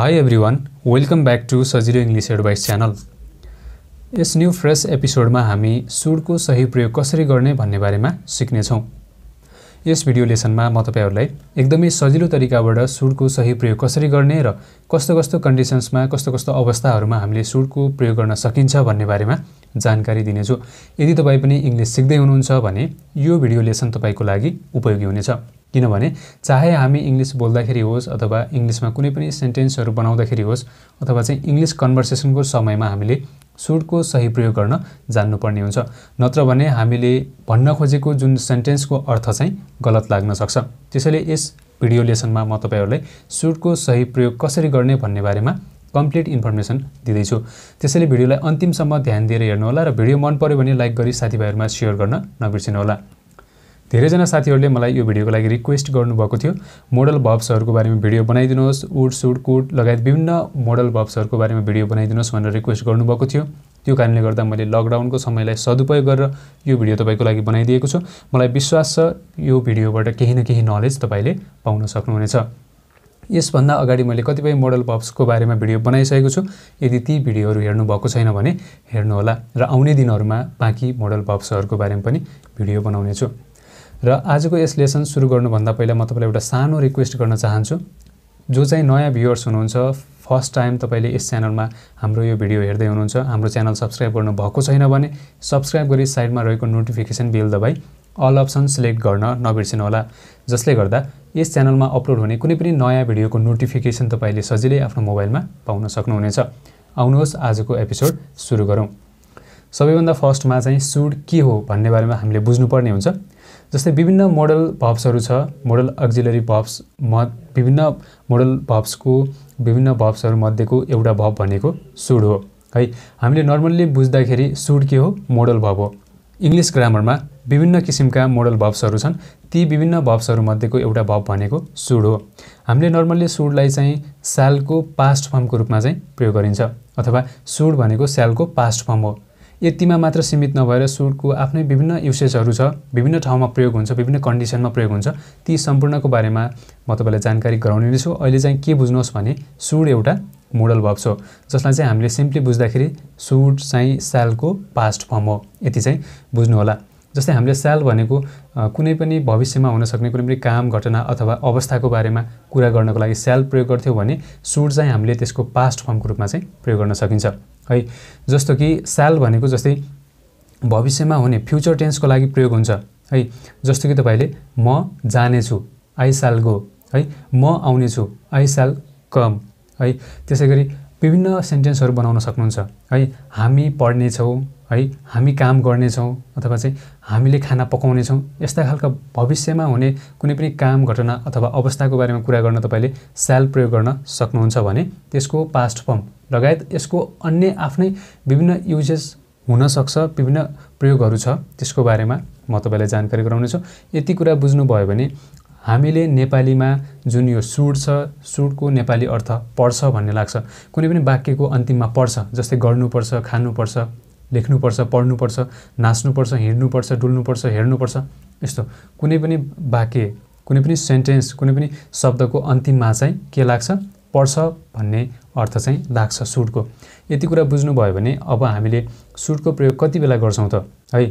every everyone welcome back to Sajilo English advice channel yes new fresh एपिसोडमा हामी सुरको सही प्रयोग कसरी गर्ने भन्ने बारेमा सिक्नेछौँ यस भिडियो लेसनमा म तपाईँहरूलाई एकदमै सजिलो तरिकाबाट सुरको सही प्रयोग कसरी गर्ने र कस्तो कस्तो कन्डिसन्समा कस्तो कस्तो अवस्थाहरूमा हामीले सुडको प्रयोग गर्न सकिन्छ भन्ने बारेमा जानकारी दिनेछु यदि तपाईँ पनि इङ्ग्लिस सिक्दै हुनुहुन्छ भने यो भिडियो लेसन तपाईँको लागि उपयोगी हुनेछ किनभने चाहे हामी इङ्ग्लिस बोल्दाखेरि होस् अथवा इङ्ग्लिसमा कुनै पनि सेन्टेन्सहरू बनाउँदाखेरि होस् अथवा चाहिँ इङ्ग्लिस कन्भर्सेसनको समयमा हामीले सुटको सही प्रयोग गर्न जान्नुपर्ने हुन्छ नत्र भने हामीले भन्न खोजेको जुन सेन्टेन्सको अर्थ चाहिँ गलत लाग्न सक्छ त्यसैले यस भिडियो लेसनमा म तपाईँहरूलाई सुटको सही प्रयोग कसरी गर्ने भन्ने बारेमा कम्प्लिट इन्फर्मेसन दिँदैछु त्यसैले भिडियोलाई अन्तिमसम्म ध्यान दिएर हेर्नुहोला र भिडियो मन पऱ्यो भने लाइक गरी साथीभाइहरूमा सेयर गर्न नबिर्सिनुहोला धेरैजना साथीहरूले मलाई यो भिडियोको लागि रिक्वेस्ट गर्नुभएको थियो मोडल बब्सहरूको बारेमा भिडियो बनाइदिनुहोस् उड सुड कुट लगायत विभिन्न मोडल बब्सहरूको बारेमा भिडियो बनाइदिनुहोस् भनेर रिक्वेस्ट गर्नुभएको थियो त्यो कारणले गर्दा मैले लकडाउनको समयलाई सदुपयोग गरेर यो भिडियो तपाईँको लागि बनाइदिएको छु मलाई विश्वास छ यो भिडियोबाट केही न केही नलेज तपाईँले पाउन सक्नुहुनेछ यसभन्दा अगाडि मैले कतिपय मोडल बब्सको बारेमा भिडियो बनाइसकेको छु यदि ती भिडियोहरू हेर्नुभएको छैन भने हेर्नुहोला र आउने दिनहरूमा बाँकी मोडल बब्सहरूको बारेमा पनि भिडियो बनाउनेछु र आजको यस लेसन सुरु गर्नुभन्दा पहिला म तपाईँलाई एउटा सानो रिक्वेस्ट गर्न चाहन्छु जो चाहिँ नयाँ भ्युवर्स हुनुहुन्छ फर्स्ट टाइम तपाईँले यस च्यानलमा हाम्रो यो भिडियो हेर्दै हुनुहुन्छ हाम्रो च्यानल सब्सक्राइब गर्नुभएको छैन भने सब्सक्राइब गरी साइडमा रहेको नोटिफिकेसन बिल दबाई अल अप्सन सिलेक्ट गर्न नबिर्सिनुहोला जसले गर्दा यस च्यानलमा अपलोड हुने कुनै पनि नयाँ भिडियोको नोटिफिकेसन तपाईँले सजिलै आफ्नो मोबाइलमा पाउन सक्नुहुनेछ आउनुहोस् आजको एपिसोड सुरु गरौँ सबैभन्दा फर्स्टमा चाहिँ सुड के हो भन्ने बारेमा हामीले बुझ्नुपर्ने हुन्छ जस्तै विभिन्न मोडल भब्सहरू छ मोडल अक्जिलरी भब्स म विभिन्न मोडल भब्सको विभिन्न भब्सहरूमध्येको एउटा भब भनेको सुड हो है हामीले नर्मल्ली बुझ्दाखेरि सुड के हो मोडल भब हो इङ्ग्लिस ग्रामरमा विभिन्न किसिमका मोडल भब्सहरू छन् ती विभिन्न भब्सहरूमध्येको एउटा भब भनेको सुड हो हामीले नर्मल्ली सुडलाई चाहिँ सालको पास्ट फर्मको रूपमा चाहिँ प्रयोग गरिन्छ अथवा सुड भनेको स्यालको पास्ट फर्म हो यतिमा मात्र सीमित नभएर सुटको आफ्नै विभिन्न युसेजहरू छ विभिन्न ठाउँमा प्रयोग हुन्छ विभिन्न कन्डिसनमा प्रयोग हुन्छ ती सम्पूर्णको बारेमा म तपाईँलाई जानकारी गराउने नै छु अहिले चाहिँ के बुझ्नुहोस् भने सुड एउटा मोडल भएको छ जसलाई चाहिँ हामीले सिम्पली बुझ्दाखेरि सुड चाहिँ सालको पास्ट फर्म हो यति चाहिँ बुझ्नुहोला जस्तै हामीले स्याल भनेको कुनै पनि भविष्यमा हुनसक्ने कुनै पनि काम घटना अथवा अवस्थाको बारेमा कुरा गर्नको लागि स्याल प्रयोग गर्थ्यौँ भने सुड चाहिँ हामीले त्यसको पास्ट फर्मको रूपमा चाहिँ प्रयोग गर्न सकिन्छ है जस्तो कि स्याल भनेको जस्तै भविष्यमा हुने फ्युचर टेन्सको लागि प्रयोग हुन्छ है जस्तो कि तपाईँले म जानेछु आई साल गो है म आउनेछु आई साल कम है त्यसै गरी विभिन्न सेन्टेन्सहरू बनाउन सक्नुहुन्छ है हामी पढ्नेछौँ है हामी काम गर्नेछौँ अथवा चाहिँ हामीले खाना पकाउनेछौँ यस्ता खालका भविष्यमा हुने कुनै पनि काम घटना अथवा अवस्थाको बारेमा कुरा गर्न तपाईँले स्याल प्रयोग गर्न सक्नुहुन्छ भने त्यसको पास्ट फर्म लगायत यसको अन्य आफ्नै विभिन्न युजेस हुनसक्छ विभिन्न प्रयोगहरू छ त्यसको बारेमा म तपाईँलाई जानकारी गराउनेछु यति कुरा बुझ्नुभयो भने हामीले नेपालीमा जुन यो सुड छ सुडको नेपाली अर्थ पढ्छ भन्ने लाग्छ कुनै पनि वाक्यको अन्तिममा पढ्छ जस्तै गर्नुपर्छ खानुपर्छ लेख्नुपर्छ पढ्नुपर्छ नाच्नुपर्छ हिँड्नुपर्छ डुल्नुपर्छ हेर्नुपर्छ यस्तो कुनै पनि वाक्य कुनै पनि सेन्टेन्स कुनै पनि शब्दको अन्तिममा चाहिँ के लाग्छ पढ्छ भन्ने अर्थ चाहिँ लाग्छ सुटको यति कुरा बुझ्नुभयो भने अब हामीले सुटको प्रयोग कति बेला गर्छौँ त है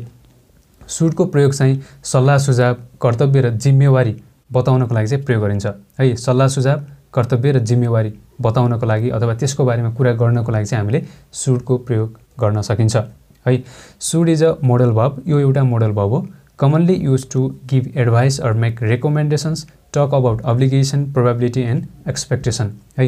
सुटको प्रयोग चाहिँ सल्लाह सुझाव कर्तव्य र जिम्मेवारी बताउनको लागि चाहिँ प्रयोग गरिन्छ है सल्लाह सुझाव कर्तव्य र जिम्मेवारी बताउनको लागि अथवा त्यसको बारेमा कुरा गर्नको लागि चाहिँ हामीले सुटको प्रयोग गर्न सकिन्छ है should is a modal verb यो एउटा मोडल भब हो commonly use to give advice or make recommendations talk about obligation probability and expectation है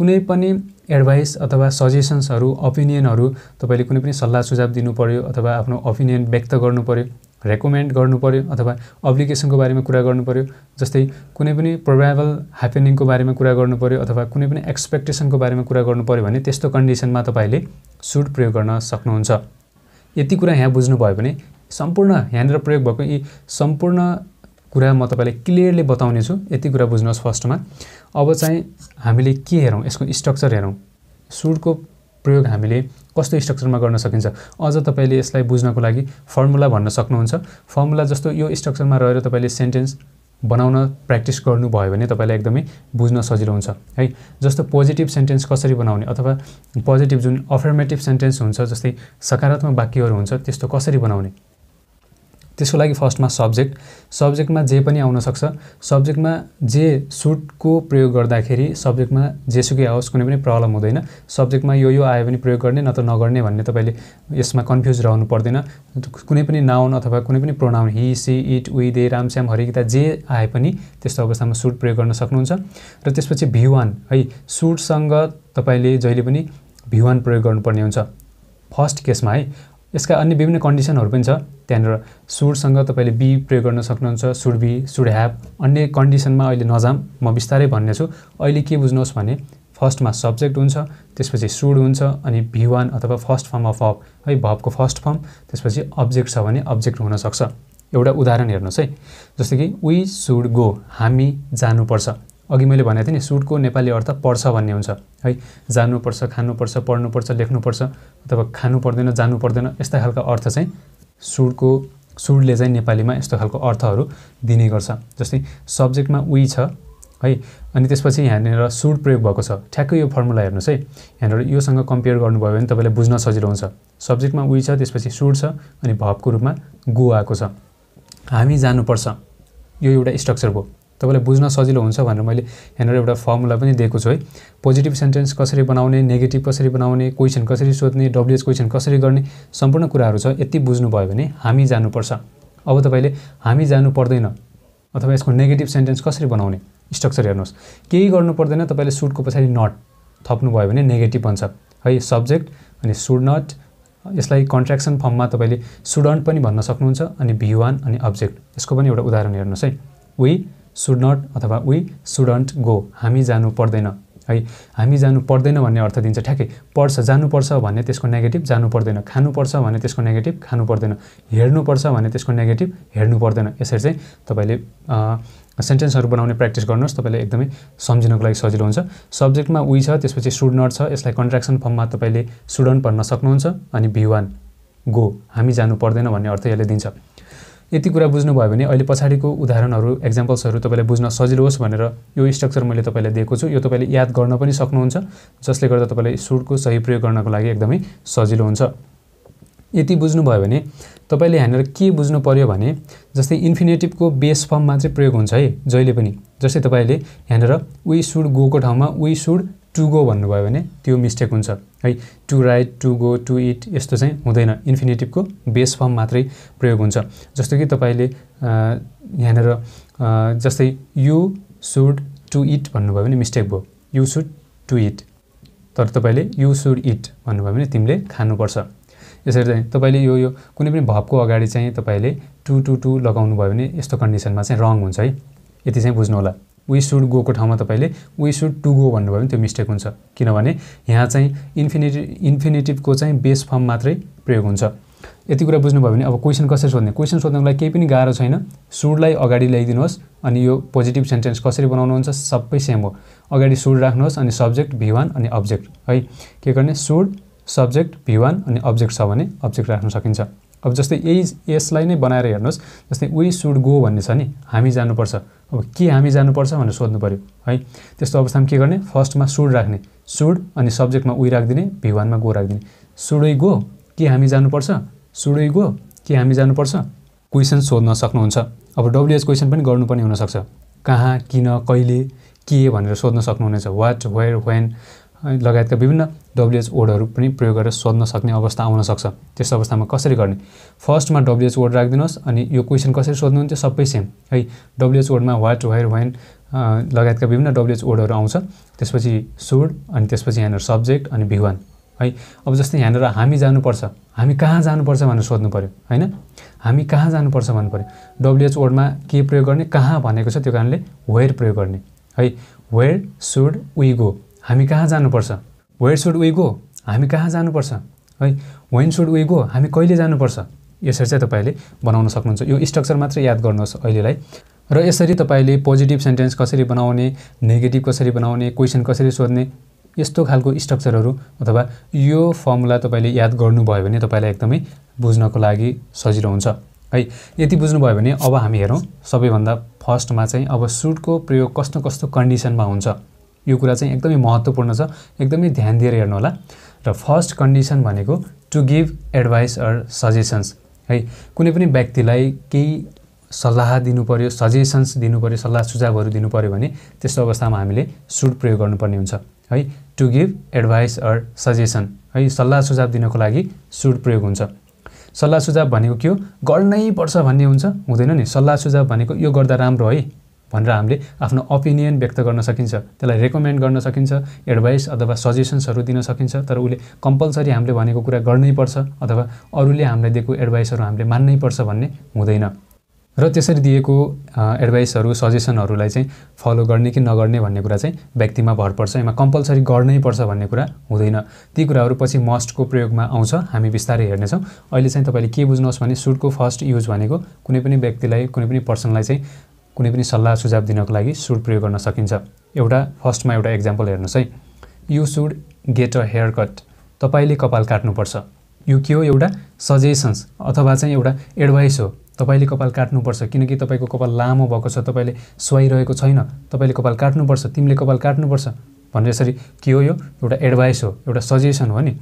कुनै पनि एडभाइस अथवा सजेसन्सहरू ओपिनियनहरू तपाईँले कुनै पनि सल्लाह सुझाव दिनु पऱ्यो अथवा आफ्नो ओपिनियन व्यक्त गर्नु पऱ्यो रेकमेन्ड पऱ्यो अथवा अप्लिकेसनको बारेमा कुरा पऱ्यो जस्तै कुनै पनि प्रोभाइबल ह्यापेनिङको बारेमा कुरा पऱ्यो अथवा कुनै पनि एक्सपेक्टेसनको बारेमा कुरा पऱ्यो भने त्यस्तो कन्डिसनमा तपाईँले सुट प्रयोग गर्न सक्नुहुन्छ यति कुरा यहाँ बुझ्नुभयो भने सम्पूर्ण यहाँनिर प्रयोग भएको यी सम्पूर्ण कुरा म तपाईँलाई क्लियरली छु यति कुरा बुझ्नुहोस् फर्स्टमा अब चाहिँ हामीले के हेरौँ यसको स्ट्रक्चर हेरौँ सुटको प्रयोग हामीले कस्तो स्ट्रक्चरमा गर्न सकिन्छ अझ तपाईँले यसलाई बुझ्नको लागि फर्मुला भन्न सक्नुहुन्छ फर्मुला जस्तो यो स्ट्रक्चरमा रहेर तपाईँले सेन्टेन्स बनाउन प्र्याक्टिस गर्नुभयो भने तपाईँलाई एकदमै बुझ्न सजिलो हुन्छ है जस्तो पोजिटिभ सेन्टेन्स कसरी बनाउने अथवा पोजिटिभ जुन अफर्मेटिभ सेन्टेन्स हुन्छ जस्तै सकारात्मक वाक्यहरू हुन्छ त्यस्तो कसरी बनाउने त्यसको लागि फर्स्टमा सब्जेक्ट सब्जेक्टमा जे पनि आउनसक्छ सब्जेक्टमा जे सुटको प्रयोग गर्दाखेरि सब्जेक्टमा जेसुकै आओस् कुनै पनि प्रब्लम हुँदैन सब्जेक्टमा यो यो आयो भने प्रयोग गर्ने नत्र नगर्ने भन्ने तपाईँले यसमा कन्फ्युज रहनु पर्दैन कुनै पनि नाउन अथवा कुनै पनि pronoun he she it we they Ram Ram Shyam हरिकिता जे आए पनि त्यस्तो अवस्थामा सुट प्रयोग गर्न सक्नुहुन्छ र त्यसपछि भिवान है सुटसँग तपाईँले जहिले पनि भिवान प्रयोग गर्नुपर्ने हुन्छ फर्स्ट केसमा है यसका अन्य विभिन्न कन्डिसनहरू पनि छ त्यहाँनिर सुडसँग तपाईँले बी प्रयोग गर्न सक्नुहुन्छ सुड बी सुड ह्याभ अन्य कन्डिसनमा अहिले नजाम म बिस्तारै भन्ने छु अहिले के बुझ्नुहोस् भने फर्स्टमा सब्जेक्ट हुन्छ त्यसपछि सुड हुन्छ अनि भी अथवा फर्स्ट फर्म अफ भब है भबको फर्स्ट फर्म त्यसपछि अब्जेक्ट छ भने अब्जेक्ट हुनसक्छ एउटा उदाहरण हेर्नुहोस् है जस्तो कि वी सुड गो हामी जानुपर्छ अघि मैले भनेको थिएँ नि सुटको नेपाली अर्थ पढ्छ भन्ने हुन्छ है जानुपर्छ खानुपर्छ पढ्नुपर्छ लेख्नुपर्छ अथवा खानु पर्दैन जानु पर्दैन यस्ता खालको अर्थ चाहिँ सुरको सुरले चाहिँ नेपालीमा यस्तो खालको अर्थहरू दिने गर्छ जस्तै सब्जेक्टमा उही छ है अनि त्यसपछि यहाँनिर सुड प्रयोग भएको छ ठ्याक्कै यो फर्मुला हेर्नुहोस् है यहाँनिर योसँग कम्पेयर गर्नुभयो भने तपाईँलाई बुझ्न सजिलो हुन्छ सब्जेक्टमा उही छ त्यसपछि सुड छ अनि भवको रूपमा गो आएको छ हामी जानुपर्छ यो एउटा स्ट्रक्चर भयो तपाईँलाई बुझ्न सजिलो हुन्छ भनेर मैले यहाँनिर एउटा फर्मुला पनि दिएको छु है पोजिटिभ सेन्टेन्स कसरी बनाउने नेगेटिभ कसरी बनाउने क्वेसन कसरी सोध्ने डब्लुएच क्वेसन कसरी गर्ने सम्पूर्ण कुराहरू छ यति बुझ्नुभयो भने हामी जानुपर्छ अब तपाईँले हामी जानु पर्दैन अथवा यसको नेगेटिभ सेन्टेन्स कसरी बनाउने स्ट्रक्चर हेर्नुहोस् केही गर्नु पर्दैन तपाईँले सुटको पछाडि नट थप्नुभयो भने नेगेटिभ बन्छ है सब्जेक्ट अनि सुड नट यसलाई कन्ट्राक्सन फर्ममा तपाईँले सुडन्ट पनि भन्न सक्नुहुन्छ अनि भिवान अनि अब्जेक्ट यसको पनि एउटा उदाहरण हेर्नुहोस् है वी सुड नट अथवा वी सुडन्ट गो हामी जानु पर्दैन है हामी जानु पर्दैन भन्ने अर्थ दिन्छ ठ्याक्कै पढ्छ जानुपर्छ भन्ने त्यसको नेगेटिभ जानु पर्दैन खानुपर्छ भने त्यसको नेगेटिभ खानु पर्दैन हेर्नुपर्छ भने त्यसको नेगेटिभ हेर्नु पर्दैन यसरी चाहिँ तपाईँले सेन्टेन्सहरू बनाउने प्र्याक्टिस गर्नुहोस् तपाईँले एकदमै सम्झिनको लागि सजिलो हुन्छ सब्जेक्टमा उही छ त्यसपछि सुड नट छ यसलाई कन्ट्राक्सन फर्ममा तपाईँले सुडन्ट भन्न सक्नुहुन्छ अनि भिवान गो हामी जानु पर्दैन भन्ने अर्थ यसले दिन्छ यति कुरा बुझ्नुभयो भने अहिले पछाडिको उदाहरणहरू एक्जाम्पल्सहरू तपाईँलाई बुझ्न सजिलो होस् भनेर यो स्ट्रक्चर मैले तपाईँलाई दिएको छु यो तपाईँले याद गर्न पनि सक्नुहुन्छ जसले गर्दा तपाईँलाई सुरको सही प्रयोग गर्नको लागि एकदमै सजिलो हुन्छ यति बुझ्नुभयो भने तपाईँले यहाँनिर के बुझ्नु पऱ्यो भने जस्तै इन्फिनेटिभको बेस फर्म मात्रै प्रयोग हुन्छ है जहिले पनि जस्तै तपाईँले यहाँनिर उही सुड गोको ठाउँमा उही सुड टु गो भन्नुभयो भने त्यो मिस्टेक हुन्छ है to write to go to it यस्तो चाहिँ हुँदैन इन्फिनेटिभको बेस फर्म मात्रै प्रयोग हुन्छ जस्तो कि तपाईँले यहाँनिर जस्तै यु सुड टु इट भन्नुभयो भने मिस्टेक भयो यु सुड टु इट तर तपाईँले यु सुड इट भन्नुभयो भने तिमीले खानुपर्छ यसरी चाहिँ तपाईँले यो यो कुनै पनि भबको अगाडि चाहिँ तपाईँले टु टु टु लगाउनु भयो भने यस्तो कन्डिसनमा चाहिँ रङ हुन्छ है यति चाहिँ बुझ्नु होला वी सुड गोको ठाउँमा तपाईँले वी सुड टु गो भन्नुभयो भने त्यो मिस्टेक हुन्छ किनभने यहाँ चाहिँ इन्फिनेटिभ इन्फिनेटिभको चाहिँ बेस फर्म मात्रै प्रयोग हुन्छ यति कुरा बुझ्नुभयो भने अब क्वेसन कसरी सोध्ने क्वेसन सोध्नुलाई केही पनि गाह्रो छैन सुडलाई अगाडि ल्याइदिनुहोस् अनि यो पोजिटिभ सेन्टेन्स कसरी बनाउनुहुन्छ सबै सेम हो अगाडि सुड राख्नुहोस् अनि सब्जेक्ट भिवान अनि अब्जेक्ट है के गर्ने सुड सब्जेक्ट भिवान अनि अब्जेक्ट छ भने अब्जेक्ट राख्न सकिन्छ अब जस्तै यही यसलाई नै बनाएर हेर्नुहोस् जस्तै वी सुड गो भन्ने छ नि हामी जानुपर्छ अब के हामी जानुपर्छ भनेर सोध्नु पऱ्यो है त्यस्तो अवस्थामा के गर्ने फर्स्टमा सुड राख्ने सुड अनि सब्जेक्टमा उही राखिदिने भिवानमा गो राखिदिने सुडै गो के हामी जानुपर्छ सुडै गो के हामी जानुपर्छ क्वेसन सोध्न सक्नुहुन्छ अब डब्लुएच क्वेसन पनि गर्नुपर्ने हुनसक्छ कहाँ किन कहिले के भनेर सोध्न सक्नुहुनेछ वाट वेयर वेन लगायतका विभिन्न डब्लुएच वर्डहरू पनि प्रयोग गरेर सोध्न सक्ने अवस्था आउन सक्छ त्यस्तो अवस्थामा कसरी गर्ने फर्स्टमा डब्लुएच वर्ड राखिदिनुहोस् अनि यो क्वेसन कसरी सोध्नुहुन्थ्यो सबै सेम है डब्लुएच वर्डमा वाट वायर वाइन लगायतका विभिन्न डब्लुएच वर्डहरू आउँछ त्यसपछि सुड अनि त्यसपछि यहाँनिर सब्जेक्ट अनि भिवान है अब जस्तै यहाँनिर हामी जानुपर्छ हामी कहाँ जानुपर्छ भनेर सोध्नु पऱ्यो होइन हामी कहाँ जानुपर्छ भन्नु पऱ्यो डब्लुएच वर्डमा के प्रयोग गर्ने कहाँ भनेको छ त्यो कारणले वेयर प्रयोग गर्ने है वेयर सुड वी गो हामी कहाँ जानुपर्छ वेयर सुड वी गो हामी कहाँ जानुपर्छ है वेन सुड वी गो हामी कहिले जानुपर्छ यसरी चाहिँ तपाईँले बनाउन सक्नुहुन्छ यो स्ट्रक्चर मात्र याद गर्नुहोस् अहिलेलाई र यसरी तपाईँले पोजिटिभ सेन्टेन्स कसरी बनाउने नेगेटिभ कसरी बनाउने क्वेसन कसरी सोध्ने यस्तो खालको स्ट्रक्चरहरू अथवा यो फर्मुला तपाईँले याद गर्नुभयो भने तपाईँलाई एकदमै बुझ्नको लागि सजिलो हुन्छ है यति बुझ्नुभयो भने अब हामी हेरौँ सबैभन्दा फर्स्टमा चाहिँ अब सुटको प्रयोग कस्तो कस्तो कन्डिसनमा हुन्छ यो कुरा चाहिँ एकदमै महत्त्वपूर्ण छ एकदमै ध्यान दिएर हेर्नु होला र फर्स्ट कन्डिसन भनेको to give advice or suggestions है कुनै पनि व्यक्तिलाई केही सल्लाह दिनु पऱ्यो सजेसन्स दिनु पऱ्यो सल्लाह सुझावहरू दिनु पऱ्यो भने त्यस्तो अवस्थामा हामीले सुट प्रयोग गर्नुपर्ने हुन्छ है to give advice or suggestion है सल्लाह सुझाव दिनको लागि सुट प्रयोग हुन्छ सल्लाह सुझाव भनेको के हो गर्नै पर्छ भन्ने हुन्छ हुँदैन नि सल्लाह सुझाव भनेको यो गर्दा राम्रो है भनेर हामीले आफ्नो ओपिनियन व्यक्त गर्न सकिन्छ त्यसलाई रेकमेन्ड गर्न सकिन्छ एडभाइस अथवा सजेसन्सहरू दिन सकिन्छ तर उसले कम्पलसरी हामीले भनेको कुरा गर्नैपर्छ अथवा अरूले हामीलाई दिएको एडभाइसहरू हामीले मान्नैपर्छ भन्ने हुँदैन र त्यसरी दिएको एडभाइसहरू सजेसनहरूलाई चाहिँ फलो गर्ने कि नगर्ने भन्ने कुरा चाहिँ व्यक्तिमा भर पर्छ यसमा कम्पलसरी गर्नैपर्छ भन्ने कुरा हुँदैन ती कुराहरू पछि मस्टको प्रयोगमा आउँछ हामी बिस्तारै हेर्नेछौँ अहिले चाहिँ तपाईँले के बुझ्नुहोस् भने सुटको फर्स्ट युज भनेको कुनै पनि व्यक्तिलाई कुनै पनि पर्सनलाई चाहिँ कुनै पनि सल्लाह सुझाव दिनको लागि सुड प्रयोग गर्न सकिन्छ एउटा फर्स्टमा एउटा इक्जाम्पल हेर्नुहोस् है you should get a haircut तपाईँले कपाल काट्नुपर्छ यो के हो एउटा सजेसन्स अथवा चाहिँ एउटा एडभाइस हो तपाईँले कपाल काट्नुपर्छ किनकि तपाईँको कपाल लामो भएको छ तपाईँले सुहाइरहेको छैन तपाईँले कपाल काट्नुपर्छ तिमीले कपाल काट्नुपर्छ भनेर यसरी के हो यो एउटा एडभाइस हो एउटा सजेसन हो नि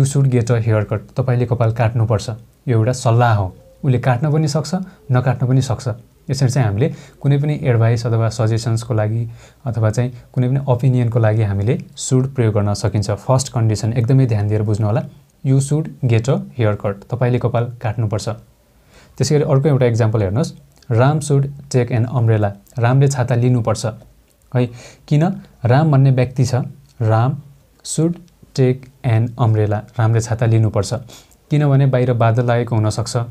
you should get a haircut तपाईँले कपाल काट्नुपर्छ यो एउटा सल्लाह हो उसले काट्न पनि सक्छ नकाट्न पनि सक्छ यसरी चाहिँ हामीले कुनै पनि एडभाइस अथवा सजेसन्सको लागि अथवा चाहिँ कुनै पनि ओपिनियनको लागि हामीले सुड प्रयोग गर्न सकिन्छ फर्स्ट कन्डिसन एकदमै ध्यान दिएर बुझ्नु होला you should get a haircut तपाईँले कपाल काट्नुपर्छ त्यसै गरी अर्को एउटा इक्जाम्पल हेर्नुहोस् Ram should take an umbrella रामले छाता लिनुपर्छ है किन राम भन्ने व्यक्ति छ Ram should take an umbrella रामले छाता लिनुपर्छ किनभने बाहिर बादल लागेको हुनसक्छ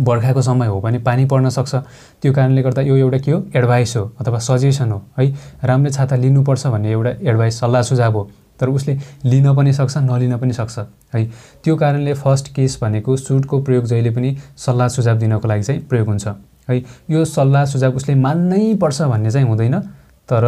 बर्खाको समय हो भने पानी पर्न सक्छ त्यो कारणले गर्दा यो एउटा के हो एडभाइस हो अथवा सजेसन हो है राम्रो छाता लिनुपर्छ भन्ने एउटा एडभाइस सल्लाह सुझाव हो तर उसले लिन पनि सक्छ नलिन पनि सक्छ है त्यो कारणले फर्स्ट केस भनेको सुटको प्रयोग जहिले पनि सल्लाह सुझाव दिनको लागि चाहिँ प्रयोग हुन्छ है यो सल्लाह सुझाव उसले मान्नै पर्छ भन्ने चाहिँ हुँदैन तर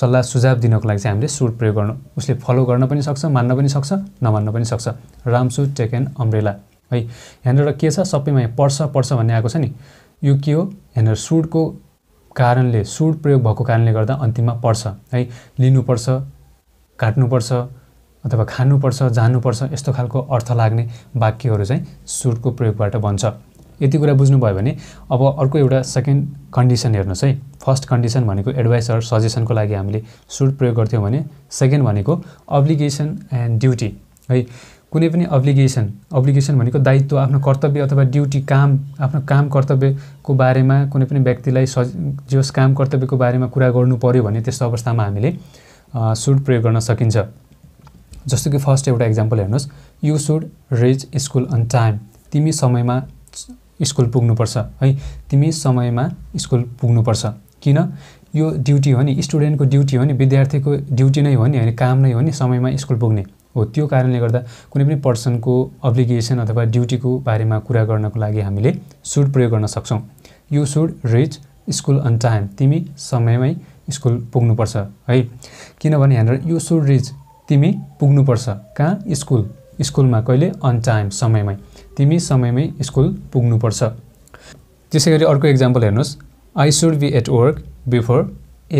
सल्लाह सुझाव दिनको लागि चाहिँ हामीले सुट प्रयोग गर्नु उसले फलो गर्न पनि सक्छ मान्न पनि सक्छ नमान्न पनि सक्छ Ram should take an umbrella है यहाँनिर के छ सबैमा यहाँ पर्छ पर्छ भन्ने आएको छ नि यो के हो यहाँनिर सुडको कारणले सुड प्रयोग भएको कारणले गर्दा अन्तिममा पर्छ है लिनुपर्छ काट्नुपर्छ अथवा खानुपर्छ जानुपर्छ यस्तो खालको अर्थ लाग्ने वाक्यहरू चाहिँ सुडको प्रयोगबाट बन्छ यति कुरा बुझ्नुभयो भने अब अर्को एउटा सेकेन्ड कन्डिसन हेर्नुहोस् है फर्स्ट कन्डिसन भनेको एडभाइस र सजेसनको लागि हामीले सुड प्रयोग गर्थ्यौँ भने सेकेन्ड भनेको अब्लिगेसन एन्ड ड्युटी है कुनै पनि अब्लिगेसन अब्लिगेसन भनेको दायित्व आफ्नो कर्तव्य अथवा ड्युटी काम आफ्नो काम कर्तव्यको बारेमा कुनै पनि व्यक्तिलाई सज जोस् काम कर्तव्यको बारेमा कुरा गर्नु पऱ्यो भने त्यस्तो अवस्थामा हामीले सुड प्रयोग गर्न सकिन्छ जस्तो कि फर्स्ट एउटा इक्जाम्पल हेर्नुहोस् you should reach school on time तिमी समयमा स्कुल पुग्नुपर्छ है तिमी समयमा स्कुल पुग्नुपर्छ किन यो ड्युटी हो नि स्टुडेन्टको ड्युटी हो नि विद्यार्थीको ड्युटी नै हो नि होइन काम नै हो नि समयमा स्कुल पुग्ने हो त्यो कारणले गर्दा कुनै पनि पर्सनको अब्लिगेसन अथवा ड्युटीको बारेमा कुरा गर्नको लागि हामीले सुड प्रयोग गर्न सक्छौँ यो should reach school on time तिमी समयमै स्कुल पुग्नुपर्छ है किनभने यहाँनिर यो सुड रिच तिमी पुग्नुपर्छ कहाँ स्कुल स्कुलमा कहिले अन टाइम समयमै तिमी समयमै स्कुल पुग्नुपर्छ त्यसै गरी अर्को इक्जाम्पल हेर्नुहोस् I should be at work before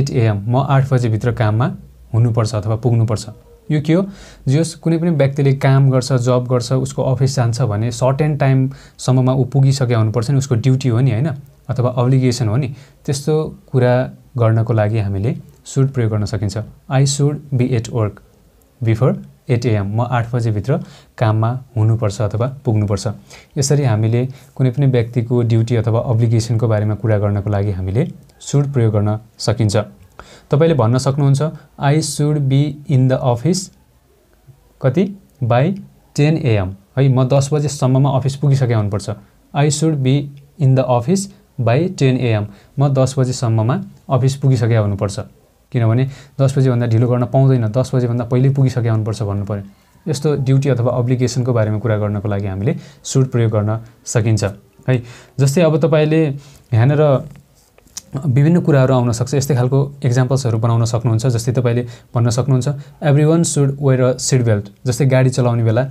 eight AM म आठ बजीभित्र काममा हुनुपर्छ अथवा पुग्नुपर्छ यो के हो जस कुनै पनि व्यक्तिले काम गर्छ जब गर्छ उसको अफिस जान्छ भने सर्टेन टाइमसम्ममा ऊ पुगिसके हुनुपर्छ नि उसको ड्युटी हो नि होइन अथवा अब्लिगेसन हो नि त्यस्तो कुरा गर्नको लागि हामीले सुड प्रयोग गर्न सकिन्छ I should be at work before eight AM म आठ बजेभित्र काममा हुनुपर्छ अथवा पुग्नुपर्छ यसरी हामीले कुनै पनि व्यक्तिको ड्युटी अथवा अब्लिगेसनको बारेमा कुरा गर्नको लागि हामीले सुड प्रयोग गर्न सकिन्छ तपाईँले भन्न सक्नुहुन्छ I should be in the office कति बाई टेन एएम है म दस बजेसम्ममा अफिस पुगिसके हुनुपर्छ I should be in the office by ten AM म दस बजेसम्ममा अफिस पुगिसके हुनुपर्छ किनभने दस बजीभन्दा ढिलो गर्न पाउँदैन दस बजीभन्दा पहिल्यै पुगिसके हुनुपर्छ भन्नु पऱ्यो यस्तो ड्युटी अथवा अब्लिगेसनको बारेमा कुरा गर्नको लागि हामीले सुड प्रयोग गर्न सकिन्छ है जस्तै अब तपाईँले यहाँनिर विभिन्न कुराहरू आउन सक्छ यस्तै खालको इक्जाम्पल्सहरू बनाउन सक्नुहुन्छ जस्तै तपाईँले भन्न सक्नुहुन्छ everyone should wear a seat belt जस्तै गाडी चलाउने बेला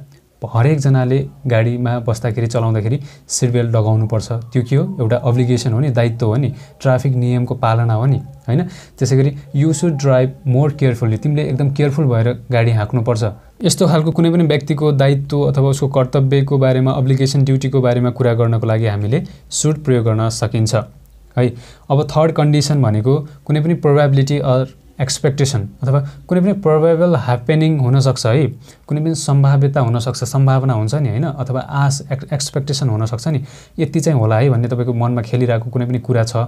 हरेकजनाले गाडीमा बस्दाखेरि चलाउँदाखेरि सिट बेल्ट लगाउनुपर्छ त्यो के हो एउटा अब्लिगेसन हो नि दायित्व हो नि ट्राफिक नियमको पालना हो नि होइन त्यसै गरी you should drive more carefully तिमीले एकदम केयरफुल भएर गाडी हाँक्नुपर्छ यस्तो खालको कुनै पनि व्यक्तिको दायित्व अथवा उसको कर्तव्यको बारेमा अब्लिगेसन ड्युटीको बारेमा कुरा गर्नको लागि हामीले सुड प्रयोग गर्न सकिन्छ है अब थर्ड कन्डिसन भनेको कुनै पनि प्रोभाबिलिटी अर एक्सपेक्टेसन अथवा कुनै पनि प्रोभेबल ह्यापेनिङ हुनसक्छ है कुनै पनि सम्भाव्यता हुनसक्छ सम्भावना हुन्छ नि होइन अथवा आश एक्सपेक्टेसन हुनसक्छ नि यति चाहिँ होला है भन्ने तपाईँको मनमा खेलिरहेको कुनै पनि कुरा छ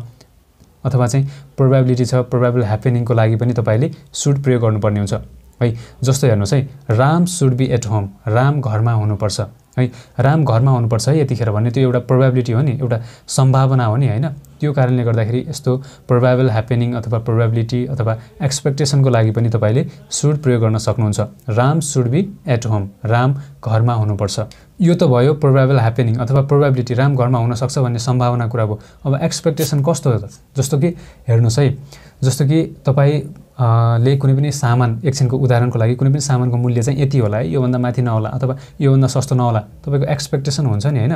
अथवा चाहिँ प्रोभाबिलिटी छ प्रोभाबल ह्यापेनिङको लागि पनि तपाईँले सुड प्रयोग गर्नुपर्ने हुन्छ है जस्तो हेर्नुहोस् है Ram should be at home Ram घरमा हुनुपर्छ है राम घरमा हुनुपर्छ है यतिखेर भन्ने त्यो एउटा प्रोभाबिलिटी हो नि एउटा सम्भावना हो नि होइन त्यो कारणले गर्दाखेरि यस्तो प्रोभाबल ह्यापेनिङ अथवा प्रोभाबिलिटी अथवा एक्सपेक्टेसनको लागि पनि तपाईँले सुड प्रयोग गर्न सक्नुहुन्छ Ram should be at home Ram घरमा हुनुपर्छ यो त भयो प्रोभाबल ह्यापेनिङ अथवा प्रोभाबिलिटी राम घरमा हुनसक्छ भन्ने सम्भावना कुरा भयो अब एक्सपेक्टेसन कस्तो हो त जस्तो कि हेर्नुहोस् है जस्तो कि तपाईँ ले कुनै पनि सामान एकछिनको उदाहरणको लागि कुनै पनि सामानको मूल्य चाहिँ यति होला है योभन्दा माथि नहोला अथवा योभन्दा सस्तो नहोला तपाईँको एक्सपेक्टेसन हुन्छ नि होइन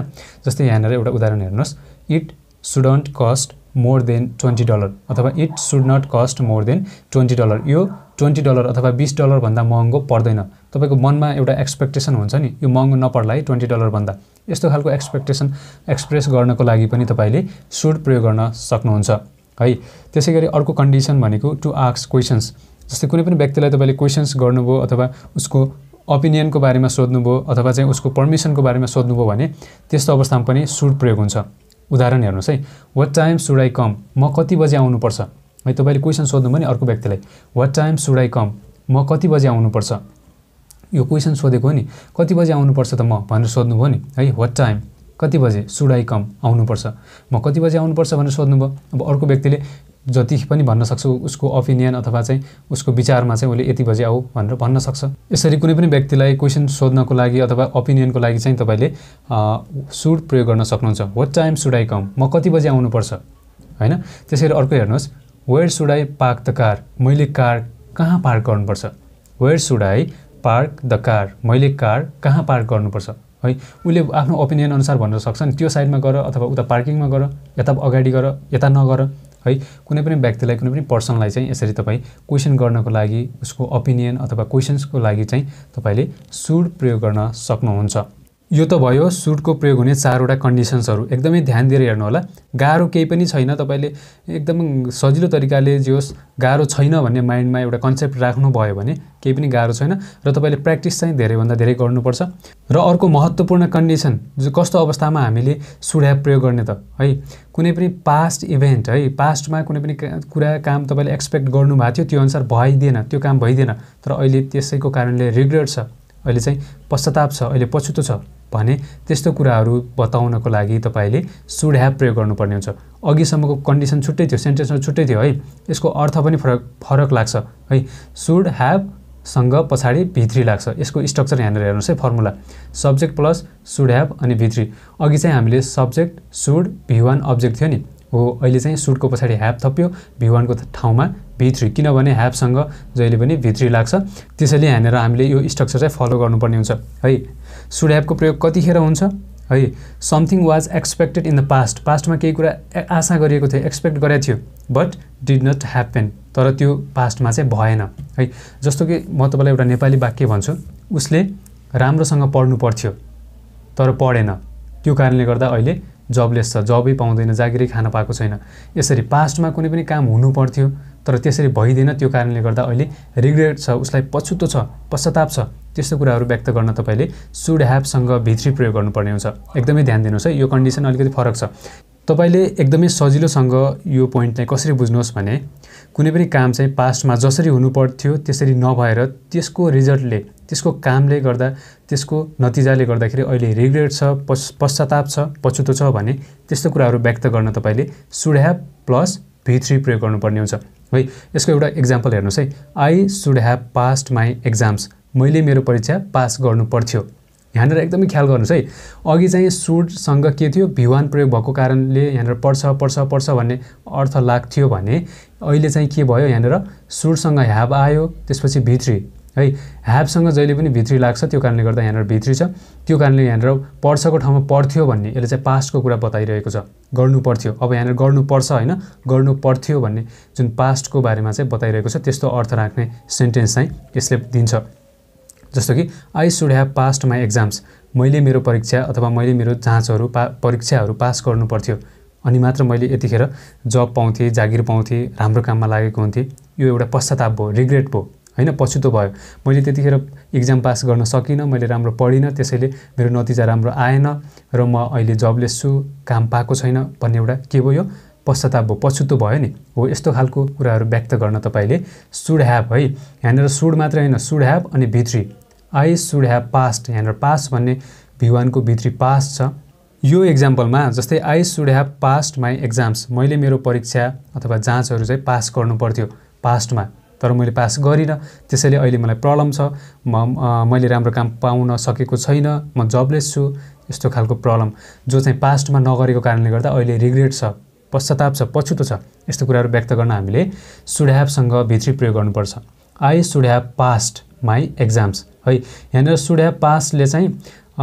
जस्तै यहाँनिर एउटा उदाहरण हेर्नुहोस् it shouldn't cost more than twenty dollar अथवा it should not cost more than twenty dollar यो ट्वेन्टी डलर अथवा बिस डलरभन्दा महँगो पर्दैन तपाईँको मनमा एउटा एक्सपेक्टेसन हुन्छ नि यो महँगो नपर्ला है ट्वेन्टी डलरभन्दा यस्तो खालको एक्सपेक्टेसन एक्सप्रेस गर्नको लागि पनि तपाईँले सुड प्रयोग गर्न सक्नुहुन्छ है त्यसै गरी अर्को कन्डिसन भनेको टु आक्स क्वेसन्स जस्तै कुनै पनि व्यक्तिलाई तपाईँले क्वेसन्स गर्नुभयो अथवा उसको ओपिनियनको बारेमा सोध्नुभयो अथवा चाहिँ उसको पर्मिसनको बारेमा सोध्नुभयो भने त्यस्तो अवस्थामा पनि सुड प्रयोग हुन्छ उदाहरण हेर्नुहोस् है what time should I come म कति बजे आउनुपर्छ है तपाईँले क्वेसन सोध्नुभयो नि अर्को व्यक्तिलाई what time should I come म कति बजे आउनुपर्छ यो क्वेसन सोधेको हो नि कति बजे आउनुपर्छ त म भनेर सोध्नुभयो नि है वाट टाइम कति बजे सुडाई कम आउनुपर्छ म कति बजे आउनुपर्छ भनेर सोध्नुभयो अब अर्को व्यक्तिले जति पनि भन्न सक्छु उसको ओपिनियन अथवा चाहिँ उसको विचारमा चाहिँ उसले यति बजे आऊ भनेर भन्न सक्छ यसरी कुनै पनि व्यक्तिलाई क्वेसन सोध्नको लागि अथवा ओपिनियनको लागि चाहिँ तपाईँले सुड प्रयोग गर्न सक्नुहुन्छ what time should I come म कति बजे आउनुपर्छ होइन त्यसरी अर्को हेर्नुहोस् where should I park the car मैले कार कहाँ पार्क गर्नुपर्छ where should I park the car मैले कार कहाँ पार्क गर्नुपर्छ है उसले आफ्नो ओपिनियन अनुसार भन्न सक्छ नि त्यो साइडमा गर अथवा उता पार्किङमा गर यता अगाडि गर यता नगर है कुनै पनि व्यक्तिलाई कुनै पनि पर्सनलाई चाहिँ यसरी तपाईँ क्वेसन गर्नको लागि उसको ओपिनियन अथवा क्वेसन्सको लागि चाहिँ तपाईँले सुड प्रयोग गर्न सक्नुहुन्छ यो त भयो सुटको प्रयोग हुने चारवटा कन्डिसन्सहरू एकदमै ध्यान दिएर हेर्नुहोला गाह्रो केही पनि छैन तपाईँले एकदम सजिलो तरिकाले जे होस् गाह्रो छैन भन्ने माइन्डमा एउटा कन्सेप्ट राख्नुभयो भने केही पनि गाह्रो छैन र तपाईँले प्र्याक्टिस चाहिँ धेरैभन्दा धेरै गर्नुपर्छ र अर्को महत्त्वपूर्ण कन्डिसन जो कस्तो अवस्थामा हामीले सुड्याप प्रयोग गर्ने त है कुनै पनि पास्ट इभेन्ट है पास्टमा कुनै पनि कुरा काम तपाईँले एक्सपेक्ट गर्नुभएको थियो त्यो अनुसार भइदिएन त्यो काम भइदिएन तर अहिले त्यसैको कारणले रिग्रेट छ अहिले चाहिँ पश्चाताप छ अहिले पछुतो छ भने त्यस्तो कुराहरू बताउनको लागि तपाईँले सुड ह्याभ प्रयोग गर्नुपर्ने हुन्छ अघिसम्मको कन्डिसन छुट्टै थियो सेन्टेन्समा छुट्टै थियो है यसको अर्थ पनि फरक फरक लाग्छ है सुड ह्याभसँग पछाडि भित्री लाग्छ यसको स्ट्रक्चर यहाँनिर हेर्नुहोस् है formula subject plus should have अनि भित्री अघि चाहिँ हामीले सब्जेक्ट सुड भिवान अब्जेक्ट थियो नि हो अहिले चाहिँ सुडको पछाडि ह्याप थप्यो भिवानको ठाउँमा भित्री थ्री किनभने ह्यापसँग जहिले पनि भित्री लाग्छ त्यसैले यहाँनिर हामीले यो स्ट्रक्चर चाहिँ फलो गर्नुपर्ने हुन्छ है सुड्यापको प्रयोग कतिखेर हुन्छ है something was expected in the past पास्टमा केही कुरा आशा गरिएको थियो एक्सपेक्ट गरेको थियो बट डिड नट ह्याप्पन तर त्यो पास्टमा चाहिँ भएन है जस्तो कि म तपाईँलाई एउटा नेपाली वाक्य भन्छु उसले राम्रोसँग पढ्नु पर्थ्यो तर पढेन त्यो कारणले गर्दा अहिले जबलेस छ जबै पाउँदैन जागिरै खान पाएको छैन यसरी पास्टमा कुनै पनि काम हुनु पर्थ्यो तर त्यसरी भइदिएन त्यो कारणले गर्दा अहिले रिग्रेट छ उसलाई पछुतो छ पश्चाताप छ त्यस्तो कुराहरू व्यक्त गर्न तपाईँले सुड ह्याबसँग भित्री प्रयोग गर्नुपर्ने हुन्छ एकदमै ध्यान दिनुहोस् है यो कन्डिसन अलिकति फरक छ तपाईँले एकदमै सजिलोसँग यो पोइन्टलाई कसरी बुझ्नुहोस् भने कुनै पनि काम चाहिँ पास्टमा जसरी हुनु पर्थ्यो त्यसरी नभएर त्यसको रिजल्टले त्यसको कामले गर्दा त्यसको नतिजाले गर्दाखेरि अहिले रिग्रेट छ पश्चाताप छ पछुतो छ भने त्यस्तो कुराहरू व्यक्त गर्न तपाईँले should have plus V three प्रयोग गर्नुपर्ने हुन्छ है यसको एउटा इक्जाम्पल हेर्नुहोस् है I should have passed my exams मैले मेरो परीक्षा पास गर्नु पर्थ्यो यहाँनिर एकदमै ख्याल गर्नुहोस् है अघि चाहिँ सुडसँग के थियो भिवान प्रयोग भएको कारणले यहाँनिर पढ्छ पढ्छ पढ्छ भन्ने अर्थ लाग्थ्यो भने अहिले चाहिँ के भयो यहाँनिर सुडसँग ह्याभ आयो त्यसपछि भित्री है ह्याबसँग जहिले पनि भित्री लाग्छ त्यो कारणले गर्दा यहाँनिर भित्री छ त्यो कारणले यहाँनिर पढ्छको ठाउँमा पढ्थ्यो भन्ने यसले चाहिँ पास्टको कुरा बताइरहेको छ गर्नु पर्थ्यो अब यहाँनिर गर्नुपर्छ होइन गर्नु पर्थ्यो भन्ने जुन पास्टको बारेमा चाहिँ बताइरहेको छ त्यस्तो अर्थ राख्ने सेन्टेन्स चाहिँ यसले दिन्छ जस्तो कि I should have passed my exams मैले मेरो परीक्षा अथवा मैले मेरो जाँचहरू पा परीक्षाहरू पास गर्नु पर्थ्यो अनि मात्र मैले यतिखेर जब पाउँथेँ जागिर पाउँथेँ राम्रो काममा लागेको हुन्थेँ यो एउटा पश्चाताप भयो रिग्रेट भयो होइन पछुतो भयो मैले त्यतिखेर इक्जाम पास गर्न सकिनँ मैले राम्रो पढिनँ त्यसैले मेरो नतिजा राम्रो आएन र म अहिले जबलेस छु काम पाएको छैन भन्ने एउटा के भयो यो पश्चाताप भयो पछुतो भयो नि हो यस्तो खालको कुराहरू व्यक्त गर्न तपाईँले सुड ह्याभ है यहाँनिर सुड मात्र होइन सुड ह्याभ अनि भित्री आई सुड ह्याभ पास्ट यहाँनिर पास भन्ने भिवानको भित्री पास छ यो इक्जाम्पलमा जस्तै I should have passed my exams मैले मेरो परीक्षा अथवा जाँचहरू चाहिँ पास गर्नु पर्थ्यो पास्टमा तर मैले पास गरिनँ त्यसैले अहिले मलाई प्रब्लम छ म मैले राम्रो काम पाउन सकेको छैन म जबलेस छु यस्तो खालको प्रब्लम जो चाहिँ पास्टमा नगरेको कारणले गर्दा अहिले रिग्रेट छ पश्चाताप छ पछुतो छ यस्तो कुराहरू व्यक्त गर्न हामीले सुड्याबसँग भित्री प्रयोग गर्नुपर्छ I should have passed my exams है यहाँनिर सुड्याब पास्टले चाहिँ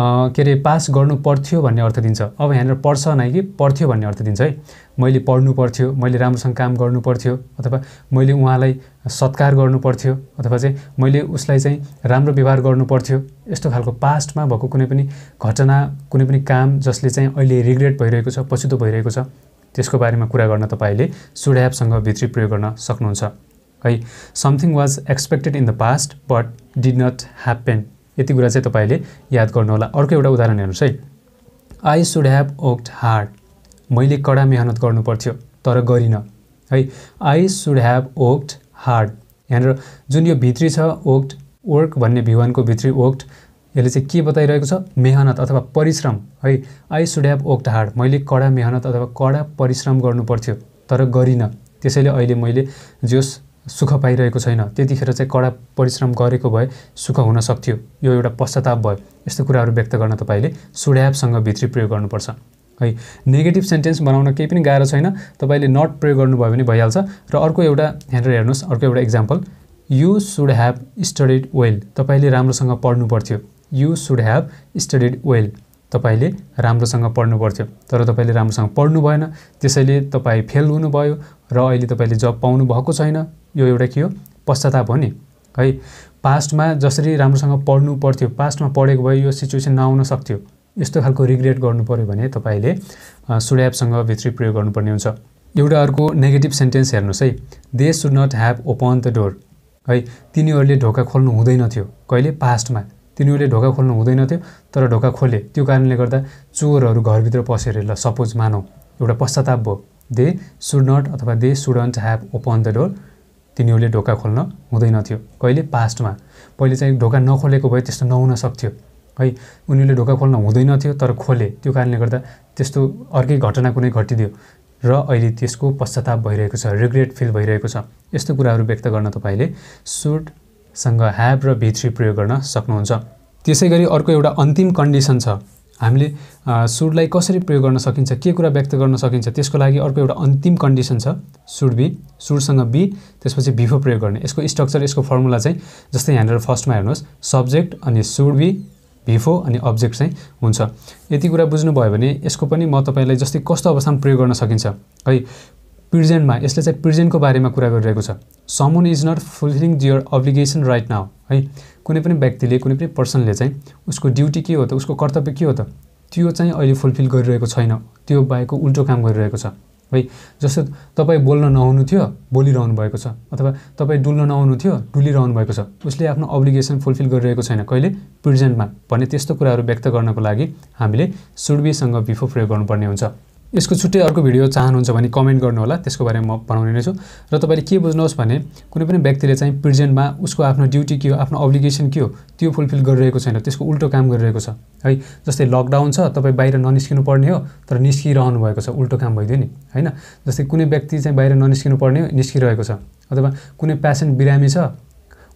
के अरे पास गर्नु पर्थ्यो भन्ने अर्थ दिन्छ अब यहाँनिर पढ्छ नै कि पढ्थ्यो भन्ने अर्थ दिन्छ है मैले पढ्नु पर्थ्यो मैले राम्रोसँग काम गर्नु पर्थ्यो अथवा मैले उहाँलाई सत्कार गर्नु पर्थ्यो अथवा चाहिँ मैले उसलाई चाहिँ राम्रो व्यवहार गर्नु पर्थ्यो यस्तो खालको पास्टमा भएको कुनै पनि घटना कुनै पनि काम जसले चाहिँ अहिले रिग्रेट भइरहेको छ पछितो भइरहेको छ त्यसको बारेमा कुरा गर्न तपाईँले सुड एपसँग भित्री प्रयोग गर्न सक्नुहुन्छ है something was expected in the past but did not happen यति कुरा चाहिँ तपाईँले याद गर्नुहोला अर्को एउटा उदाहरण हेर्नुहोस् है I should have worked hard मैले कडा मेहनत गर्नुपर्थ्यो तर गरिनँ है I should have worked hard यहाँनिर जुन यो भित्री छ वर्कड वर्क भन्ने भिवानको भित्री वर्कड यसले चाहिँ के बताइरहेको छ मेहनत अथवा परिश्रम है I should have worked hard मैले कडा मेहनत अथवा कडा परिश्रम गर्नु तर गरिनँ त्यसैले अहिले मैले जोस सुख पाइरहेको छैन त्यतिखेर चाहिँ कडा परिश्रम गरेको भए सुख हुन सक्थ्यो यो एउटा पश्चाताप भयो यस्तो कुराहरू व्यक्त गर्न तपाईँले सुड्यापसँग भित्री प्रयोग गर्नुपर्छ है नेगेटिभ सेन्टेन्स बनाउन केही पनि गाह्रो छैन तपाईँले नट प्रयोग गर्नुभयो भने भइहाल्छ र अर्को एउटा यहाँनिर हेर्नुहोस् अर्को एउटा example you should have studied well तपाईँले राम्रोसँग पढ्नु पर्थ्यो you should have studied well तपाईँले राम्रोसँग पढ्नु पर्थ्यो तर तपाईँले राम्रोसँग पढ्नु भएन त्यसैले तपाईँ फेल हुनुभयो र अहिले तपाईँले जब पाउनु भएको छैन यो एउटा के हो पश्चाताप हो नि है पास्टमा जसरी राम्रोसँग पढ्नु पर्थ्यो पास्टमा पढेको भए यो सिचुएसन नआउन सक्थ्यो यस्तो खालको रिग्रेट गर्नु पऱ्यो भने तपाईँले सुड्यापसँग भित्री प्रयोग गर्नुपर्ने हुन्छ एउटा अर्को नेगेटिभ सेन्टेन्स हेर्नुहोस् है they should not have open the door है तिनीहरूले ढोका खोल्नु हुँदैन थियो कहिले पास्टमा तिनीहरूले ढोका खोल्नु हुँदैन थियो तर ढोका खोले त्यो कारणले गर्दा चोरहरू घरभित्र पसेर ल सपोज मानौँ एउटा पश्चाताप भयो दे सुड नट अथवा they shouldn't have open the door तिनीहरूले ढोका खोल्न हुँदैन थियो कहिले पास्टमा पहिले चाहिँ ढोका नखोलेको भए त्यस्तो नहुन सक्थ्यो है उनीहरूले ढोका खोल्न हुँदैन थियो तर खोले त्यो कारणले गर्दा त्यस्तो अर्कै घटना कुनै घटिदियो र अहिले त्यसको पश्चाताप भइरहेको छ रिग्रेट फिल भइरहेको छ यस्तो कुराहरू व्यक्त गर्न तपाईँले सुटसँग ह्याभ र भित्री प्रयोग गर्न सक्नुहुन्छ त्यसै गरी अर्को एउटा अन्तिम कन्डिसन छ हामीले सुडलाई कसरी प्रयोग गर्न सकिन्छ के कुरा व्यक्त गर्न सकिन्छ त्यसको लागि अर्को एउटा अन्तिम कन्डिसन छ सुड बी सुडसँग बी त्यसपछि भिफो प्रयोग गर्ने यसको स्ट्रक्चर यसको फर्मुला चाहिँ जस्तै यहाँनिर फर्स्टमा हेर्नुहोस् सब्जेक्ट अनि सुड बी भिफो अनि अब्जेक्ट चाहिँ हुन्छ यति कुरा बुझ्नुभयो भने यसको पनि म तपाईँलाई जस्तै कस्तो अवस्थामा प्रयोग गर्न सकिन्छ है प्रिजेन्टमा यसले चाहिँ प्रिजेन्टको बारेमा कुरा गरिरहेको छ someone is not fulfilling their obligation right now है कुनै पनि व्यक्तिले कुनै पनि पर्सनले चाहिँ उसको ड्युटी के हो त उसको कर्तव्य के हो त त्यो चाहिँ अहिले फुलफिल गरिरहेको छैन त्यो बाहेक उल्टो काम गरिरहेको छ है जस्तो तपाईँ बोल्न नहुनु थियो बोलिरहनु भएको छ अथवा तपाईँ डुल्न नहुनु थियो डुलिरहनु भएको छ उसले आफ्नो अब्लिगेसन फुलफिल गरिरहेको छैन कहिले प्रेजेन्टमा भने त्यस्तो कुराहरू व्यक्त गर्नको लागि हामीले सुडबीसँग बिफो प्रयोग गर्नुपर्ने हुन्छ यसको छुट्टै अर्को भिडियो चाहनुहुन्छ भने कमेन्ट गर्नुहोला त्यसको बारेमा म बनाउने नै छु र तपाईँले के बुझ्नुहोस् भने कुनै पनि व्यक्तिले चाहिँ प्रिजेन्टमा उसको आफ्नो ड्युटी के हो आफ्नो अब्लिगेसन के हो त्यो फुलफिल गरिरहेको छैन त्यसको उल्टो काम गरिरहेको छ है जस्तै लकडाउन छ तपाईँ बाहिर ननिस्किनु पर्ने हो तर निस्किरहनु भएको छ उल्टो काम भइदियो नि होइन जस्तै कुनै व्यक्ति चाहिँ बाहिर ननिस्किनु पर्ने हो निस्किरहेको छ अथवा कुनै पेसेन्ट बिरामी छ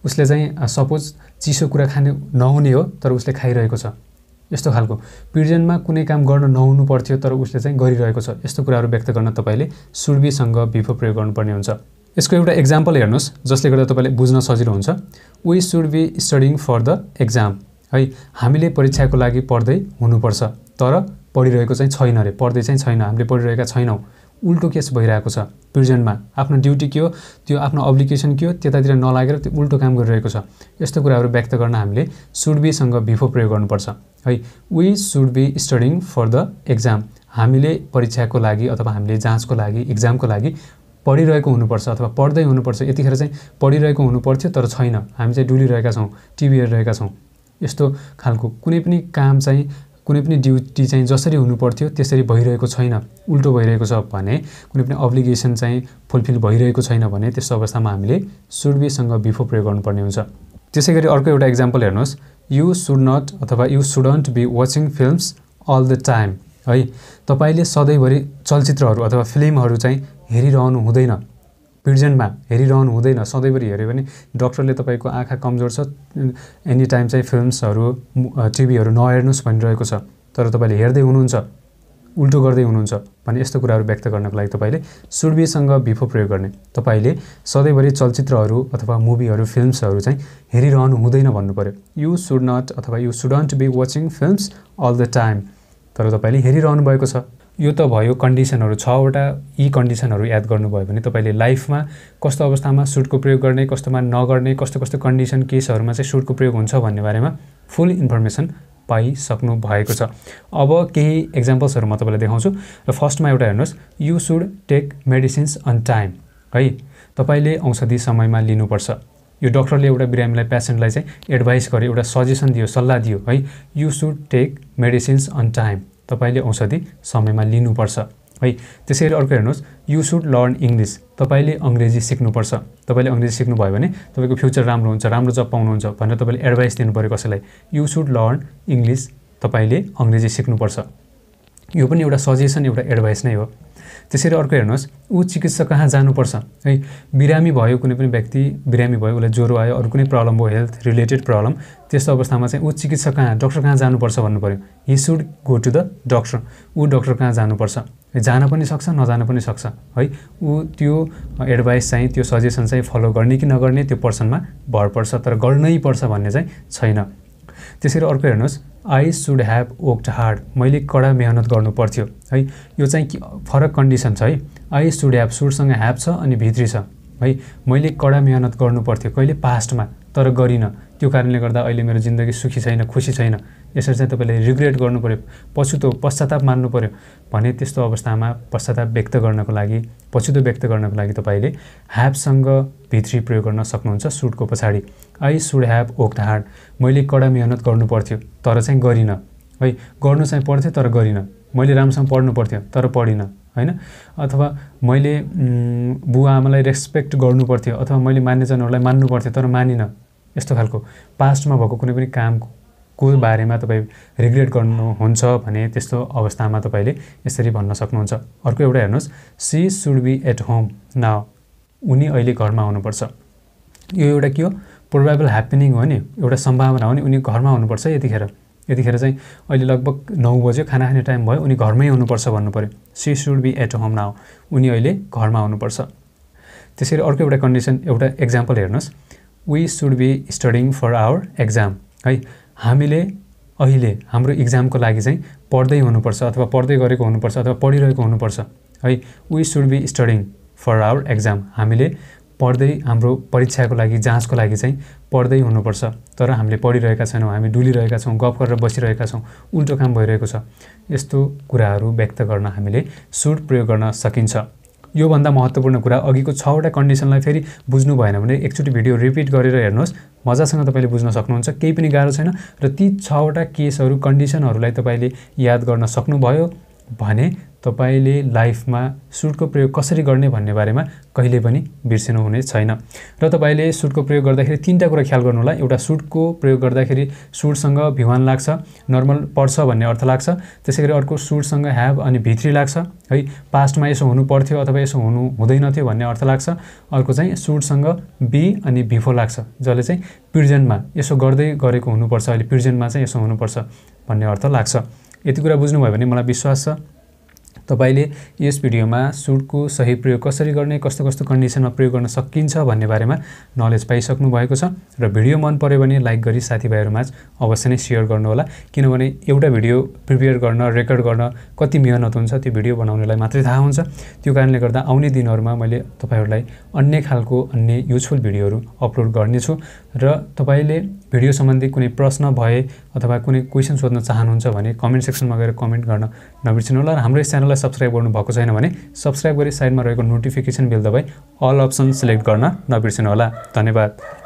उसले चाहिँ सपोज चिसो कुरा खाने नहुने हो तर उसले खाइरहेको छ यस्तो खालको पिरियडमा कुनै काम गर्न नहुनु पर्थ्यो तर उसले चाहिँ गरिरहेको छ यस्तो कुराहरू व्यक्त गर्न तपाईँले सुर्बीसँग भिफो प्रयोग गर्नुपर्ने हुन्छ यसको एउटा इक्जाम्पल हेर्नुहोस् जसले गर्दा तपाईँले बुझ्न सजिलो हुन्छ we should be studying for the exam है हामीले परीक्षाको लागि पढ्दै हुनुपर्छ तर पढिरहेको चाहिँ छैन अरे पढ्दै चाहिँ छैन हामीले पढिरहेका छैनौँ उल्टो केस भइरहेको छ प्रिजेन्टमा आफ्नो ड्युटी के हो त्यो आफ्नो अब्लिकेसन के हो त्यतातिर नलागेर त्यो उल्टो काम गरिरहेको छ यस्तो कुराहरू व्यक्त गर्न हामीले सुड बीसँग बिफोर प्रयोग गर्नुपर्छ है we should be studying for the exam हामीले परीक्षाको लागि अथवा हामीले जाँचको लागि इक्जामको लागि पढिरहेको हुनुपर्छ अथवा पढ्दै हुनुपर्छ यतिखेर चाहिँ पढिरहेको हुनुपर्थ्यो तर छैन हामी चाहिँ डुलिरहेका छौँ टिभी हेरिरहेका छौँ यस्तो खालको कुनै पनि काम चाहिँ कुनै पनि ड्युटी चाहिँ जसरी हुनुपर्थ्यो त्यसरी भइरहेको छैन उल्टो भइरहेको छ भने कुनै पनि अब्लिगेसन चाहिँ फुलफिल भइरहेको छैन भने त्यस्तो अवस्थामा हामीले सुड बिफो प्रयोग गर्नुपर्ने हुन्छ त्यसै गरी अर्को एउटा इक्जाम्पल हेर्नुहोस् यु सुड नट अथवा you shouldn't be watching films all the time है तपाईँले सधैँभरि चलचित्रहरू अथवा फिल्महरू चाहिँ हेरिरहनु हुँदैन प्रेजेन्टमा हेरिरहनु हुँदैन सधैँभरि हेऱ्यो भने डक्टरले तपाईँको आँखा कमजोर छ एनी टाइम चाहिँ फिल्मसहरू टिभीहरू नहेर्नुहोस् भनिरहेको छ तर तपाईँले हेर्दै हुनुहुन्छ उल्टो गर्दै हुनुहुन्छ भने यस्तो कुराहरू व्यक्त गर्नको लागि तपाईँले सुर्बीसँग बिफो प्रयोग गर्ने तपाईँले सधैँभरि चलचित्रहरू अथवा मुभीहरू फिल्मसहरू चाहिँ हेरिरहनु हुँदैन भन्नु पऱ्यो यु सुड नट अथवा you shouldn't be watching films all the time तर तपाईँले हेरिरहनु भएको छ यो त भयो कन्डिसनहरू छवटा यी कन्डिसनहरू याद गर्नुभयो भने तपाईँले लाइफमा कस्तो अवस्थामा सुटको प्रयोग गर्ने कस्तोमा नगर्ने कस्तो कस्तो कन्डिसन केसहरूमा चाहिँ सुटको प्रयोग हुन्छ भन्ने बारेमा फुल इन्फर्मेसन पाइसक्नु भएको छ अब केही एक्जाम्पल्सहरू म तपाईँलाई देखाउँछु र फर्स्टमा एउटा हेर्नुहोस् you should take medicines on time है तपाईँले औषधि समयमा लिनुपर्छ यो डक्टरले एउटा बिरामीलाई पेसेन्टलाई चाहिँ एडभाइस गर्यो एउटा सजेसन दियो सल्लाह दियो है you should take medicines on time तपाईँले औषधि समयमा लिनुपर्छ है त्यसै गरी अर्को हेर्नुहोस् यु सुड लर्न इङ्ग्लिस तपाईँले अङ्ग्रेजी सिक्नुपर्छ तपाईँले अङ्ग्रेजी सिक्नुभयो भने तपाईँको फ्युचर राम्रो हुन्छ राम्रो जब पाउनुहुन्छ भनेर तपाईँले एडभाइस दिनु पऱ्यो कसैलाई यु सुड लर्न इङ्ग्लिस तपाईँले अङ्ग्रेजी सिक्नुपर्छ यो पनि एउटा सजेसन एउटा एडभाइस नै हो त्यसरी अर्को हेर्नुहोस् ऊ चिकित्सक कहाँ जानुपर्छ है बिरामी भयो कुनै पनि व्यक्ति बिरामी भयो उसलाई ज्वरो आयो अरू कुनै प्रब्लम भयो हेल्थ रिलेटेड प्रब्लम त्यस्तो अवस्थामा चाहिँ ऊ चिकित्सक कहाँ डक्टर कहाँ जानुपर्छ भन्नु पऱ्यो he should go to the doctor ऊ डक्टर कहाँ जानुपर्छ जान पनि सक्छ नजान पनि सक्छ है ऊ त्यो एडभाइस चाहिँ त्यो सजेसन चाहिँ फलो गर्ने कि नगर्ने त्यो पर्सनमा भर पर्छ तर गर्नै पर्छ भन्ने चाहिँ छैन त्यसरी अर्को हेर्नुहोस् I should have worked hard मैले कडा मेहनत गर्नु पर्थ्यो है यो चाहिँ फरक कन्डिसन छ है आई सुड ह्याभ सुडसँग ह्याभ छ अनि भित्री छ है मैले कडा मेहनत गर्नु पर्थ्यो कहिले पास्टमा तर गरिनँ त्यो कारणले गर्दा अहिले मेरो जिन्दगी सुखी छैन खुसी छैन यसरी चाहिँ तपाईँले रिग्रेट गर्नु पऱ्यो पछुतो पश्चाताप मान्नु पऱ्यो भने त्यस्तो अवस्थामा पश्चाताप व्यक्त गर्नको लागि पछुतो व्यक्त गर्नको लागि तपाईँले ह्याबसँग भित्री प्रयोग गर्न सक्नुहुन्छ सुटको पछाडि I should have work the hard मैले कडा मिहिनेत गर्नु पर्थ्यो तर चाहिँ गरिनँ है गर्नु चाहिँ पर्थ्यो तर गरिनँ मैले राम्रोसँग पढ्नु पर्थ्यो तर पढिनँ होइन अथवा मैले बुवा आमालाई रेस्पेक्ट गर्नुपर्थ्यो अथवा मैले मान्यजनहरूलाई मान्नु पर्थ्यो तर मानिनँ यस्तो खालको पास्टमा भएको कुनै पनि कामको बारेमा तपाईँ रिग्रेट गर्नुहुन्छ भने त्यस्तो अवस्थामा तपाईँले यसरी भन्न सक्नुहुन्छ अर्को एउटा हेर्नुहोस् she should be at home न उनी अहिले घरमा हुनुपर्छ यो एउटा के हो प्रोभाइबल ह्याप्पनिङ हो नि एउटा सम्भावना हो नि उनी घरमा हुनुपर्छ यतिखेर यतिखेर चाहिँ अहिले लगभग नौ बज्यो खाना खाने टाइम भयो उनी घरमै हुनुपर्छ भन्नु पऱ्यो she should be at home now उनी अहिले घरमा हुनुपर्छ त्यसरी अर्को एउटा कन्डिसन एउटा एक्जाम्पल हेर्नुहोस् we should be studying for our exam है हामीले अहिले हाम्रो इक्जामको लागि चाहिँ पढ्दै हुनुपर्छ अथवा पढ्दै गरेको हुनुपर्छ अथवा पढिरहेको हुनुपर्छ है we should be studying for our exam हामीले पढ्दै हाम्रो परीक्षाको लागि जाँचको लागि चाहिँ पढ्दै हुनुपर्छ तर हामीले पढिरहेका छैनौँ हामी डुलिरहेका छौँ गफ गरेर बसिरहेका छौँ उल्टो काम भइरहेको छ यस्तो कुराहरू व्यक्त गर्न हामीले सुड प्रयोग गर्न सकिन्छ योभन्दा महत्त्वपूर्ण कुरा अघिको छवटा कन्डिसनलाई फेरि बुझ्नु भएन भने एकचोटि भिडियो रिपिट गरेर हेर्नुहोस् मजासँग तपाईँले बुझ्न सक्नुहुन्छ केही पनि गाह्रो छैन र ती छवटा केसहरू कन्डिसनहरूलाई तपाईँले याद गर्न सक्नुभयो भने तपाईँले लाइफमा सुटको प्रयोग कसरी गर्ने भन्ने बारेमा कहिले पनि बिर्सिनु हुने छैन र तपाईँले सुटको प्रयोग गर्दाखेरि तिनवटा कुरा ख्याल गर्नु होला एउटा सुटको प्रयोग गर्दाखेरि सुटसँग भिवान लाग्छ नर्मल पर्छ भन्ने अर्थ लाग्छ त्यसै गरी अर्को सुटसँग ह्याभ अनि भित्री लाग्छ है पास्टमा यसो हुनु पर्थ्यो अथवा यसो हुनु हुँदैनथ्यो भन्ने अर्थ लाग्छ अर्को चाहिँ सुटसँग बी अनि भिफो लाग्छ जसले चाहिँ प्रिजेन्टमा यसो गर्दै गरेको हुनुपर्छ अहिले प्रिजेन्टमा चाहिँ यसो हुनुपर्छ भन्ने अर्थ लाग्छ यति कुरा बुझ्नुभयो भने मलाई विश्वास छ तपाईँले यस भिडियोमा सुटको सही प्रयोग कसरी गर्ने कस्तो कस्तो कन्डिसनमा प्रयोग गर्न सकिन्छ भन्ने बारेमा नलेज पाइसक्नु भएको छ र भिडियो मन पऱ्यो भने लाइक गरी साथीभाइहरूमाझ अवश्य नै सेयर गर्नुहोला किनभने एउटा भिडियो प्रिपेयर गर्न रेकर्ड गर्न कति मिहिनेत हुन्छ त्यो भिडियो बनाउनेलाई मात्रै थाहा हुन्छ त्यो कारणले गर्दा आउने दिनहरूमा मैले तपाईँहरूलाई अन्य खालको अन्य युजफुल भिडियोहरू अपलोड गर्नेछु र तपाईँले भिडियो सम्बन्धी कुनै प्रश्न भए अथवा कुनै क्वेसन सोध्न चाहनुहुन्छ भने कमेन्ट सेक्सनमा गएर कमेन्ट गर्न नबिर्सिनु होला र हाम्रो यस च्यानललाई सब्सक्राइब गर्नुभएको छैन भने सब्सक्राइब गरी साइडमा रहेको नोटिफिकेसन बेल दबाई अल अप्सन सिलेक्ट गर्न नबिर्सिनु होला धन्यवाद